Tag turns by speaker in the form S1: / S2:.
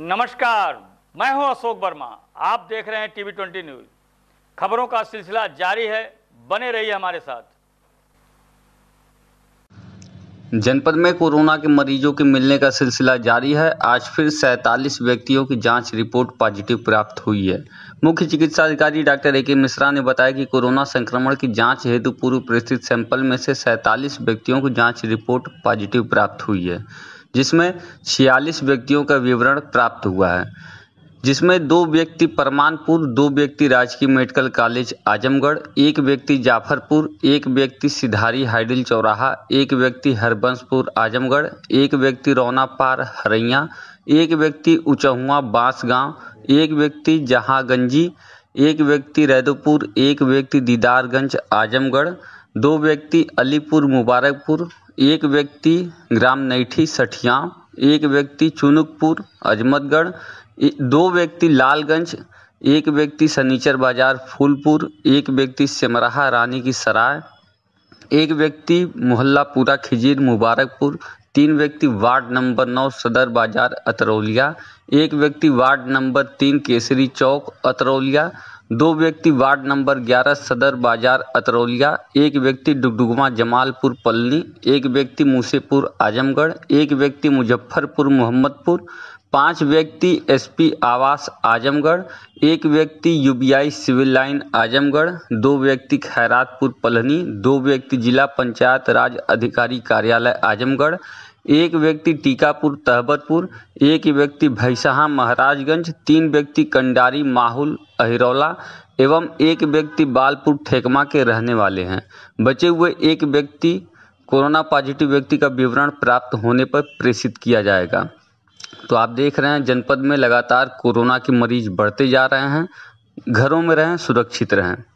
S1: नमस्कार मैं हूं अशोक वर्मा आप देख रहे हैं टीवी ट्वेंटी न्यूज खबरों का सिलसिला जारी है बने रहिए हमारे साथ जनपद में कोरोना के मरीजों के मिलने का सिलसिला जारी है आज फिर सैतालीस व्यक्तियों की जांच रिपोर्ट पॉजिटिव प्राप्त हुई है मुख्य चिकित्सा अधिकारी डॉक्टर ए के मिश्रा ने बताया कि कोरोना संक्रमण की जांच हेतु पूर्व प्रस्तुत सैंपल में से सैतालीस व्यक्तियों की जांच रिपोर्ट पॉजिटिव प्राप्त हुई है जिसमें छियालीस व्यक्तियों का विवरण प्राप्त हुआ है जिसमें दो व्यक्ति परमानपुर दो व्यक्ति राजकीय मेडिकल कॉलेज आजमगढ़ एक व्यक्ति जाफरपुर एक व्यक्ति सिधारी हाइडिल चौराहा एक व्यक्ति हरबंसपुर आजमगढ़ एक व्यक्ति रौनापार हरैया एक व्यक्ति उचहुआ बांस गांव एक व्यक्ति जहांगंजी एक व्यक्ति रैदोपुर एक व्यक्ति दीदारगंज आजमगढ़ दो व्यक्ति अलीपुर मुबारकपुर एक व्यक्ति ग्राम नैठी सठिया एक व्यक्ति चुनकपुर अजमतगढ़ दो व्यक्ति लालगंज एक व्यक्ति सनीचर बाजार फूलपुर एक व्यक्ति सिमराहा रानी की सराय एक व्यक्ति मोहल्लापुरा खिजीर मुबारकपुर तीन व्यक्ति वार्ड नंबर नौ सदर बाजार अतरौलिया एक व्यक्ति वार्ड नंबर तीन केसरी चौक अतरौलिया दो व्यक्ति वार्ड नंबर 11 सदर बाजार अतरौलिया एक व्यक्ति डुगडुगमा जमालपुर पल्ली एक व्यक्ति मूसेपुर आजमगढ़ एक व्यक्ति मुजफ्फरपुर मोहम्मदपुर पांच व्यक्ति एसपी आवास आजमगढ़ एक व्यक्ति यूबीआई सिविल लाइन आजमगढ़ दो व्यक्ति खैरातपुर पलनी दो व्यक्ति जिला पंचायत राज अधिकारी कार्यालय आजमगढ़ एक व्यक्ति टीकापुर तहबतपुर एक व्यक्ति भैसहा महाराजगंज तीन व्यक्ति कंडारी माहुल अहिरौला एवं एक व्यक्ति बालपुर ठेकमा के रहने वाले हैं बचे हुए एक व्यक्ति कोरोना पॉजिटिव व्यक्ति का विवरण प्राप्त होने पर प्रेषित किया जाएगा तो आप देख रहे हैं जनपद में लगातार कोरोना के मरीज बढ़ते जा रहे हैं घरों में रहें सुरक्षित रहें